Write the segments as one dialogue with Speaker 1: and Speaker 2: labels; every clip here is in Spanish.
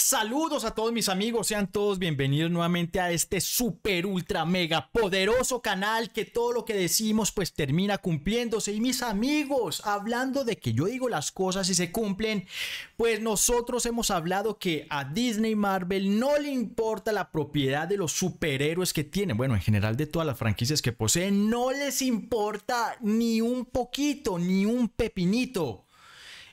Speaker 1: Saludos a todos mis amigos, sean todos bienvenidos nuevamente a este super ultra mega poderoso canal que todo lo que decimos pues termina cumpliéndose. Y mis amigos, hablando de que yo digo las cosas y se cumplen, pues nosotros hemos hablado que a Disney Marvel no le importa la propiedad de los superhéroes que tienen, bueno, en general de todas las franquicias que poseen, no les importa ni un poquito, ni un pepinito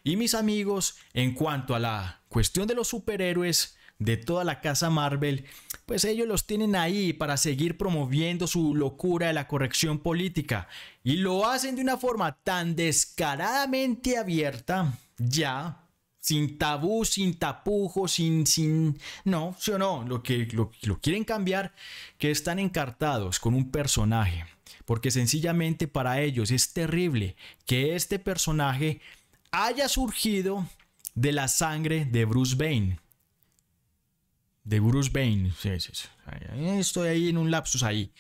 Speaker 1: y mis amigos en cuanto a la cuestión de los superhéroes de toda la casa Marvel, pues ellos los tienen ahí para seguir promoviendo su locura de la corrección política y lo hacen de una forma tan descaradamente abierta, ya sin tabú, sin tapujo, sin, sin, no, sí o no, lo que lo quieren cambiar, que están encartados con un personaje, porque sencillamente para ellos es terrible que este personaje haya surgido de la sangre de Bruce Bane, De Bruce Bane. Estoy ahí en un lapsus ahí.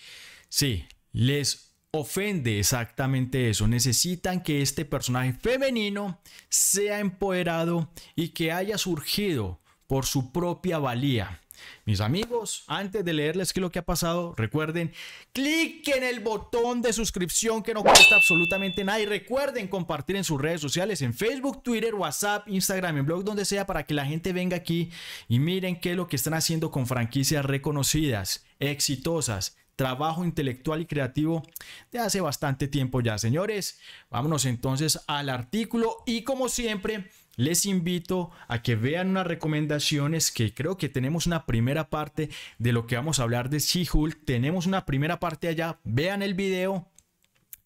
Speaker 1: Sí, les ofende exactamente eso. Necesitan que este personaje femenino sea empoderado y que haya surgido por su propia valía. Mis amigos, antes de leerles qué es lo que ha pasado, recuerden, en el botón de suscripción que no cuesta absolutamente nada y recuerden compartir en sus redes sociales, en Facebook, Twitter, WhatsApp, Instagram, en blog, donde sea, para que la gente venga aquí y miren qué es lo que están haciendo con franquicias reconocidas, exitosas, trabajo intelectual y creativo de hace bastante tiempo ya, señores. Vámonos entonces al artículo y como siempre les invito a que vean unas recomendaciones que creo que tenemos una primera parte de lo que vamos a hablar de she Tenemos una primera parte allá, vean el video.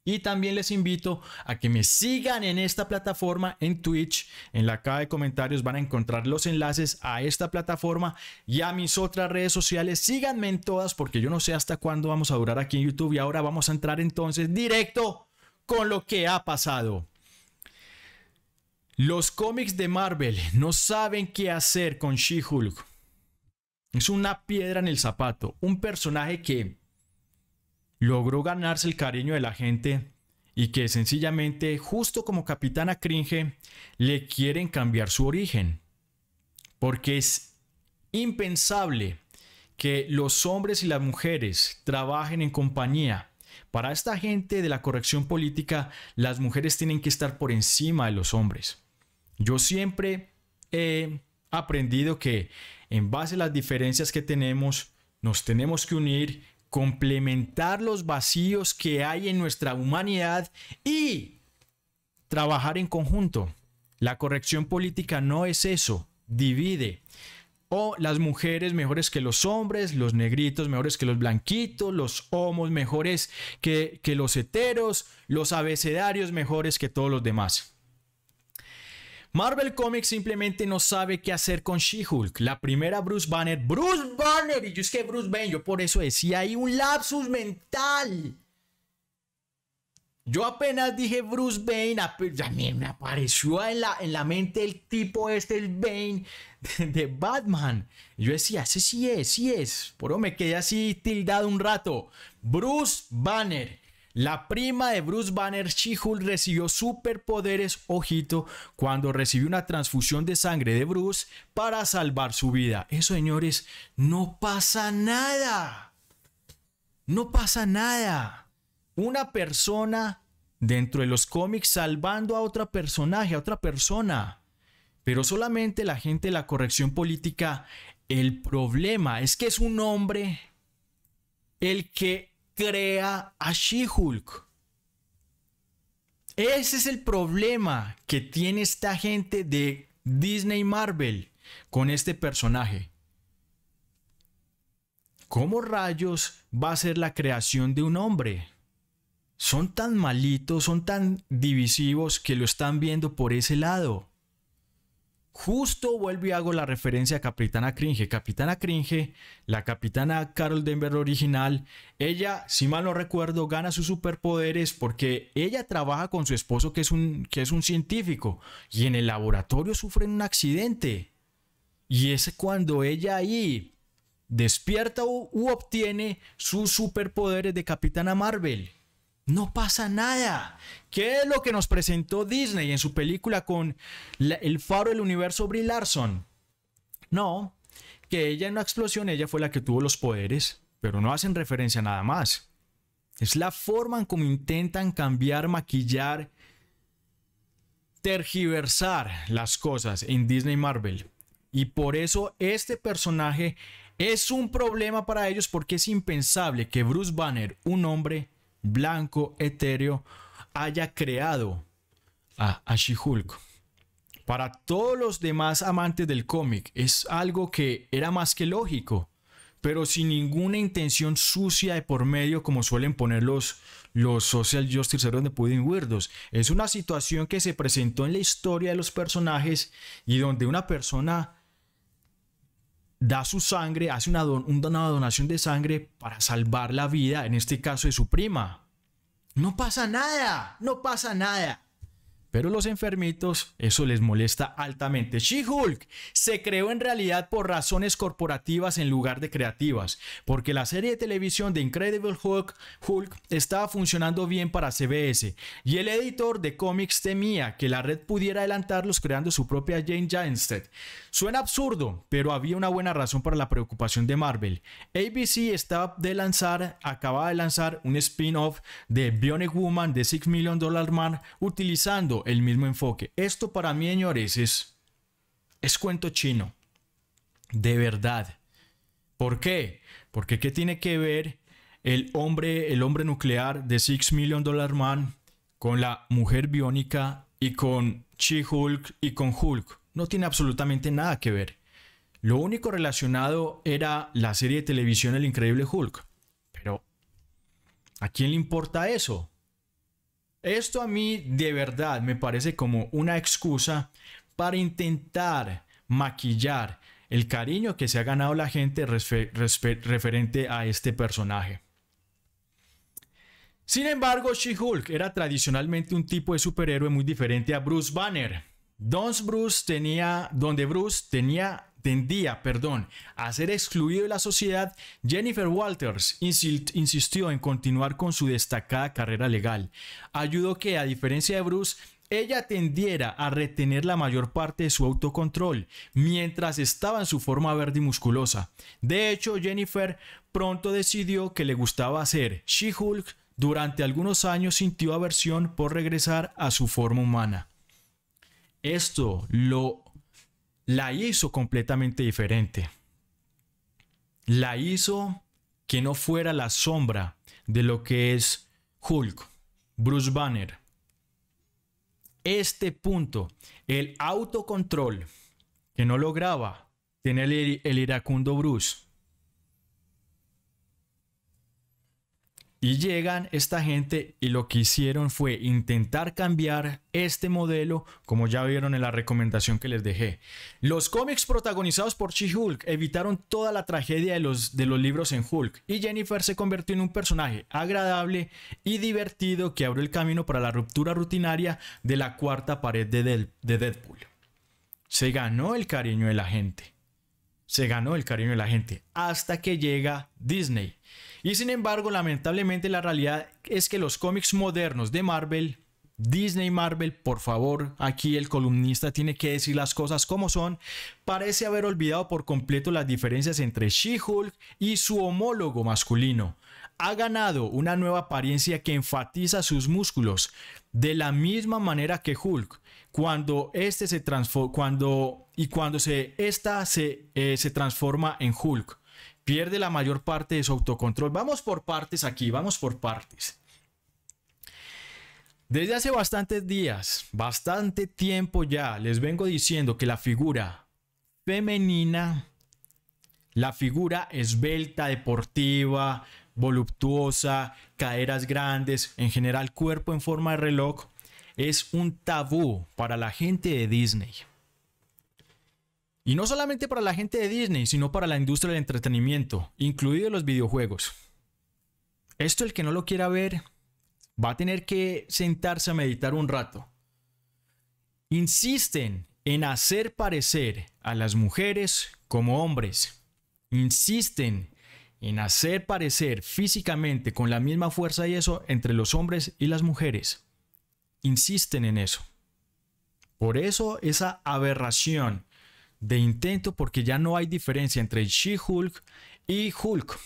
Speaker 1: Y también les invito a que me sigan en esta plataforma en Twitch. En la caja de comentarios van a encontrar los enlaces a esta plataforma y a mis otras redes sociales. Síganme en todas porque yo no sé hasta cuándo vamos a durar aquí en YouTube y ahora vamos a entrar entonces directo con lo que ha pasado. Los cómics de Marvel no saben qué hacer con She-Hulk. Es una piedra en el zapato, un personaje que logró ganarse el cariño de la gente y que sencillamente, justo como Capitana Cringe, le quieren cambiar su origen. Porque es impensable que los hombres y las mujeres trabajen en compañía para esta gente de la corrección política, las mujeres tienen que estar por encima de los hombres. Yo siempre he aprendido que en base a las diferencias que tenemos, nos tenemos que unir, complementar los vacíos que hay en nuestra humanidad y trabajar en conjunto. La corrección política no es eso, divide o las mujeres mejores que los hombres, los negritos mejores que los blanquitos, los homos mejores que, los heteros, los abecedarios mejores que todos los demás. Marvel Comics simplemente no sabe qué hacer con She-Hulk. La primera Bruce Banner, Bruce Banner, y yo es que Bruce Banner, yo por eso decía hay un lapsus mental. Yo apenas dije Bruce Bane, a me apareció en la, mente el tipo este, el Bane de, Batman. yo decía, ese sí es, sí es. Pero me quedé así tildado un rato. Bruce Banner. La prima de Bruce Banner, she recibió superpoderes, ojito, cuando recibió una transfusión de sangre de Bruce para salvar su vida. Eso, eh, señores, no pasa nada. No pasa nada una persona dentro de los cómics salvando a otra personaje, a otra persona. Pero solamente la gente de la corrección política, el problema es que es un hombre el que crea a She-Hulk. Ese es el problema que tiene esta gente de Disney Marvel con este personaje. ¿Cómo rayos va a ser la creación de un hombre? son tan malitos, son tan divisivos que lo están viendo por ese lado. Justo vuelvo y hago la referencia a Capitana Cringe. Capitana Cringe, la capitana Carol Denver original, ella, si mal no recuerdo, gana sus superpoderes porque ella trabaja con su esposo que es un, que es un científico y en el laboratorio sufre un accidente. Y es cuando ella ahí despierta u obtiene sus superpoderes de Capitana Marvel. No pasa nada. ¿Qué es lo que nos presentó Disney en su película con El faro del universo Brie Larson? No, que ella en una explosión, ella fue la que tuvo los poderes, pero no hacen referencia a nada más. Es la forma en cómo intentan cambiar, maquillar, tergiversar las cosas en Disney Marvel. Y por eso este personaje es un problema para ellos porque es impensable que Bruce Banner, un hombre, blanco etéreo haya creado a, a Para todos los demás amantes del cómic es algo que era más que lógico, pero sin ninguna intención sucia de por medio como suelen poner los, los social justice de Pudding Weirdos. Es una situación que se presentó en la historia de los personajes y donde una persona da su sangre, hace una, don, donación de sangre para salvar la vida, en este caso de su prima. No pasa nada, no pasa nada. Pero los enfermitos, eso les molesta altamente. She-Hulk se creó en realidad por razones corporativas en lugar de creativas, porque la serie de televisión de Incredible Hulk, Hulk estaba funcionando bien para CBS, y el editor de cómics temía que la red pudiera adelantarlos creando su propia Jane Janstead. Suena absurdo, pero había una buena razón para la preocupación de Marvel. ABC estaba de lanzar, acababa de lanzar un spin-off de Bionic Woman de 6 Million Dollar Man utilizando el mismo enfoque. Esto para mí, señores, es, es cuento chino. De verdad. ¿Por qué? Porque ¿qué tiene que ver el hombre, el hombre nuclear de Six Million Dollar Man con la mujer biónica y con Chi hulk y con Hulk? No tiene absolutamente nada que ver. Lo único relacionado era la serie de televisión El Increíble Hulk. Pero, ¿a quién le importa eso? Esto a mí de verdad me parece como una excusa para intentar maquillar el cariño que se ha ganado la gente referente a este personaje. Sin embargo, She-Hulk era tradicionalmente un tipo de superhéroe muy diferente a Bruce Banner. Bruce tenía, donde Bruce tenía tendía, perdón, a ser excluido de la sociedad, Jennifer Walters insistió en continuar con su destacada carrera legal. Ayudó que, a diferencia de Bruce, ella tendiera a retener la mayor parte de su autocontrol mientras estaba en su forma verde y musculosa. De hecho, Jennifer pronto decidió que le gustaba ser She-Hulk. Durante algunos años sintió aversión por regresar a su forma humana. Esto lo la hizo completamente diferente. La hizo que no fuera la sombra de lo que es Hulk, Bruce Banner. Este punto, el autocontrol que no lograba tener el, el iracundo Bruce, Y llegan esta gente y lo que hicieron fue intentar cambiar este modelo, como ya vieron en la recomendación que les dejé. Los cómics protagonizados por She-Hulk evitaron toda la tragedia de los, de los libros en Hulk y Jennifer se convirtió en un personaje agradable y divertido que abrió el camino para la ruptura rutinaria de la cuarta pared de, de Deadpool. Se ganó el cariño de la gente. Se ganó el cariño de la gente hasta que llega Disney y sin embargo, lamentablemente la realidad es que los cómics modernos de Marvel, Disney Marvel, por favor, aquí el columnista tiene que decir las cosas como son, parece haber olvidado por completo las diferencias entre She-Hulk y su homólogo masculino. Ha ganado una nueva apariencia que enfatiza sus músculos, de la misma manera que Hulk, cuando este se transforma, cuando y cuando se esta se, eh, se transforma en Hulk pierde la mayor parte de su autocontrol. Vamos por partes aquí, vamos por partes. Desde hace bastantes días, bastante tiempo ya, les vengo diciendo que la figura femenina, la figura esbelta, deportiva, voluptuosa, caderas grandes, en general cuerpo en forma de reloj, es un tabú para la gente de Disney. Y no solamente para la gente de Disney, sino para la industria del entretenimiento, incluido los videojuegos. Esto el que no lo quiera ver va a tener que sentarse a meditar un rato. Insisten en hacer parecer a las mujeres como hombres. Insisten en hacer parecer físicamente con la misma fuerza y eso entre los hombres y las mujeres. Insisten en eso. Por eso esa aberración de intento porque ya no hay diferencia entre She-Hulk y Hulk.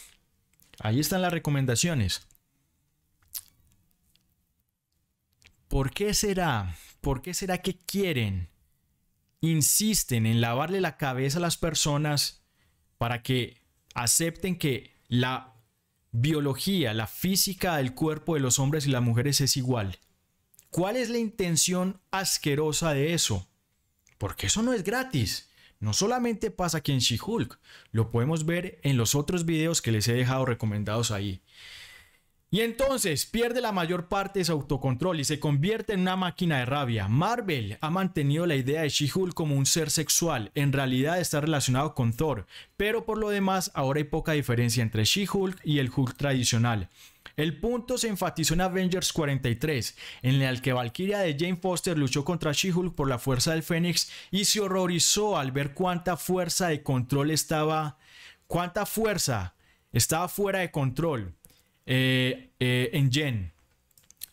Speaker 1: Ahí están las recomendaciones. ¿Por qué será? ¿Por qué será que quieren, insisten en lavarle la cabeza a las personas para que acepten que la biología, la física del cuerpo de los hombres y las mujeres es igual? ¿Cuál es la intención asquerosa de eso? Porque eso no es gratis. No solamente pasa aquí en She-Hulk, lo podemos ver en los otros videos que les he dejado recomendados ahí. Y entonces pierde la mayor parte de su autocontrol y se convierte en una máquina de rabia. Marvel ha mantenido la idea de She-Hulk como un ser sexual, en realidad está relacionado con Thor, pero por lo demás ahora hay poca diferencia entre She-Hulk y el Hulk tradicional. El punto se enfatizó en Avengers 43, en el que Valkyria de Jane Foster luchó contra She-Hulk por la fuerza del Fénix y se horrorizó al ver cuánta fuerza de control estaba, cuánta fuerza estaba fuera de control eh, eh, en Jen.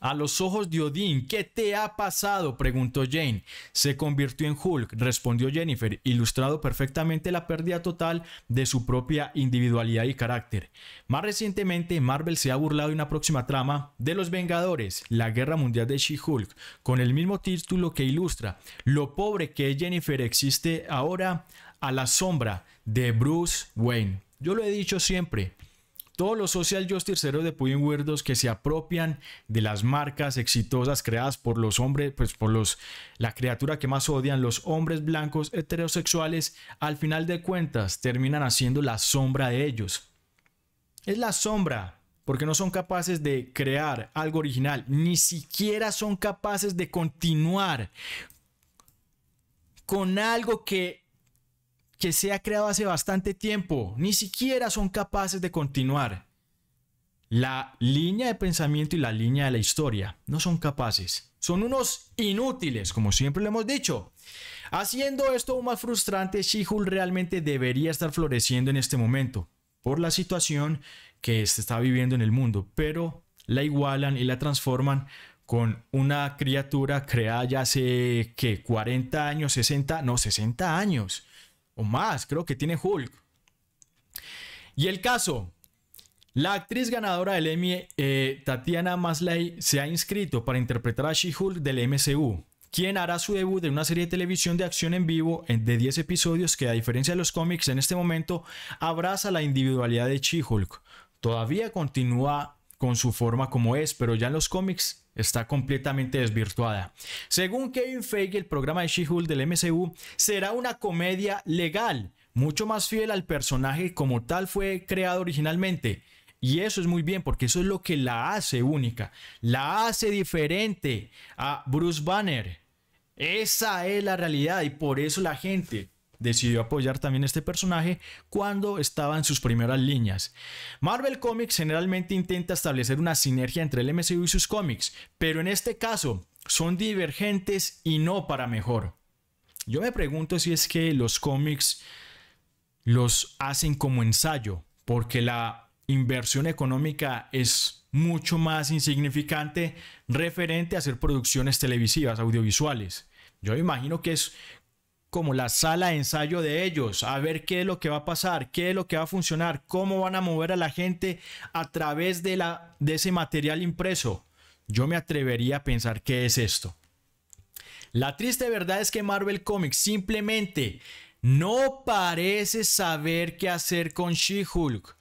Speaker 1: A los ojos de Odín, ¿qué te ha pasado? preguntó Jane. Se convirtió en Hulk, respondió Jennifer, ilustrado perfectamente la pérdida total de su propia individualidad y carácter. Más recientemente, Marvel se ha burlado de una próxima trama de Los Vengadores, la Guerra Mundial de She-Hulk, con el mismo título que ilustra lo pobre que Jennifer existe ahora a la sombra de Bruce Wayne. Yo lo he dicho siempre, todos los social terceros de Pudding Weirdos que se apropian de las marcas exitosas creadas por los hombres, pues por los la criatura que más odian, los hombres blancos heterosexuales, al final de cuentas terminan haciendo la sombra de ellos. Es la sombra, porque no son capaces de crear algo original, ni siquiera son capaces de continuar con algo que que se ha creado hace bastante tiempo, ni siquiera son capaces de continuar. La línea de pensamiento y la línea de la historia no son capaces. Son unos inútiles, como siempre lo hemos dicho. Haciendo esto aún más frustrante, Shihul realmente debería estar floreciendo en este momento, por la situación que se está viviendo en el mundo, pero la igualan y la transforman con una criatura creada ya hace que 40 años, 60, no, 60 años o más, creo que tiene Hulk. Y el caso, la actriz ganadora del Emmy, eh, Tatiana Masley, se ha inscrito para interpretar a She-Hulk del MCU, quien hará su debut en una serie de televisión de acción en vivo de 10 episodios que, a diferencia de los cómics, en este momento abraza la individualidad de She-Hulk. Todavía continúa con su forma como es, pero ya en los cómics está completamente desvirtuada. Según Kevin Feige, el programa de She-Hulk del MCU será una comedia legal, mucho más fiel al personaje como tal fue creado originalmente. Y eso es muy bien porque eso es lo que la hace única, la hace diferente a Bruce Banner. Esa es la realidad y por eso la gente decidió apoyar también este personaje cuando estaba en sus primeras líneas. Marvel Comics generalmente intenta establecer una sinergia entre el MCU y sus cómics, pero en este caso son divergentes y no para mejor. Yo me pregunto si es que los cómics los hacen como ensayo, porque la inversión económica es mucho más insignificante referente a hacer producciones televisivas, audiovisuales. Yo imagino que es como la sala de ensayo de ellos, a ver qué es lo que va a pasar, qué es lo que va a funcionar, cómo van a mover a la gente a través de, ese material impreso. Yo me atrevería a pensar qué es esto. La triste verdad es que Marvel Comics simplemente no parece saber qué hacer con She-Hulk.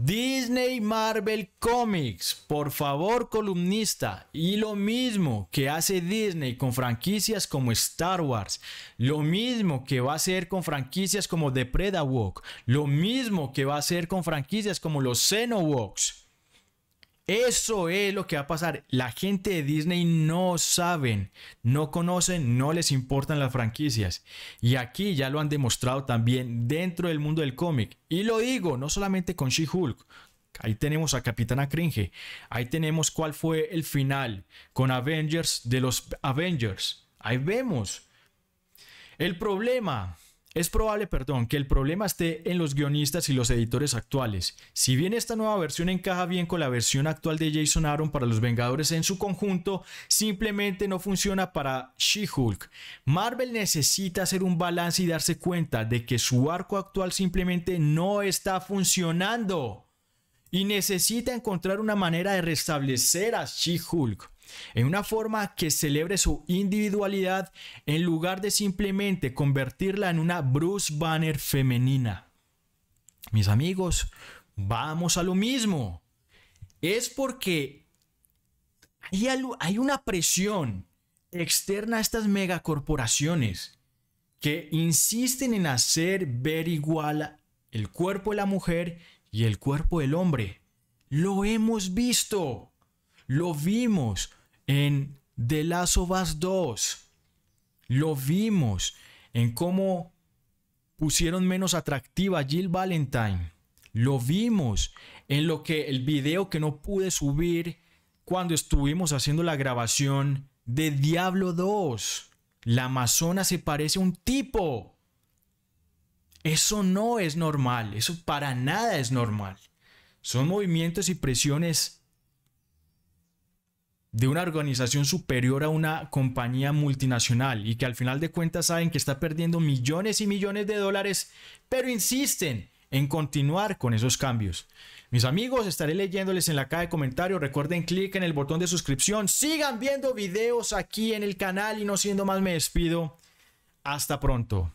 Speaker 1: Disney Marvel Comics, por favor columnista, y lo mismo que hace Disney con franquicias como Star Wars, lo mismo que va a hacer con franquicias como The Preda Walk, lo mismo que va a hacer con franquicias como los Xenowalks. Eso es lo que va a pasar. La gente de Disney no saben, no conocen, no les importan las franquicias. Y aquí ya lo han demostrado también dentro del mundo del cómic. Y lo digo, no solamente con She-Hulk. Ahí tenemos a Capitana Cringe. Ahí tenemos cuál fue el final con Avengers de los Avengers. Ahí vemos. El problema es probable, perdón, que el problema esté en los guionistas y los editores actuales. Si bien esta nueva versión encaja bien con la versión actual de Jason Aaron para los Vengadores en su conjunto, simplemente no funciona para She-Hulk. Marvel necesita hacer un balance y darse cuenta de que su arco actual simplemente no está funcionando. Y necesita encontrar una manera de restablecer a She-Hulk en una forma que celebre su individualidad en lugar de simplemente convertirla en una Bruce Banner femenina. Mis amigos, vamos a lo mismo. Es porque hay, una presión externa a estas megacorporaciones que insisten en hacer ver igual el cuerpo de la mujer y el cuerpo del hombre. Lo hemos visto, lo vimos, en The Last of Us 2. Lo vimos en cómo pusieron menos atractiva a Jill Valentine. Lo vimos en lo que el video que no pude subir cuando estuvimos haciendo la grabación de Diablo 2. La Amazona se parece a un tipo. Eso no es normal, eso para nada es normal. Son movimientos y presiones de una organización superior a una compañía multinacional y que al final de cuentas saben que está perdiendo millones y millones de dólares, pero insisten en continuar con esos cambios. Mis amigos, estaré leyéndoles en la caja de comentarios. Recuerden clic en el botón de suscripción. Sigan viendo videos aquí en el canal y no siendo más me despido. Hasta pronto.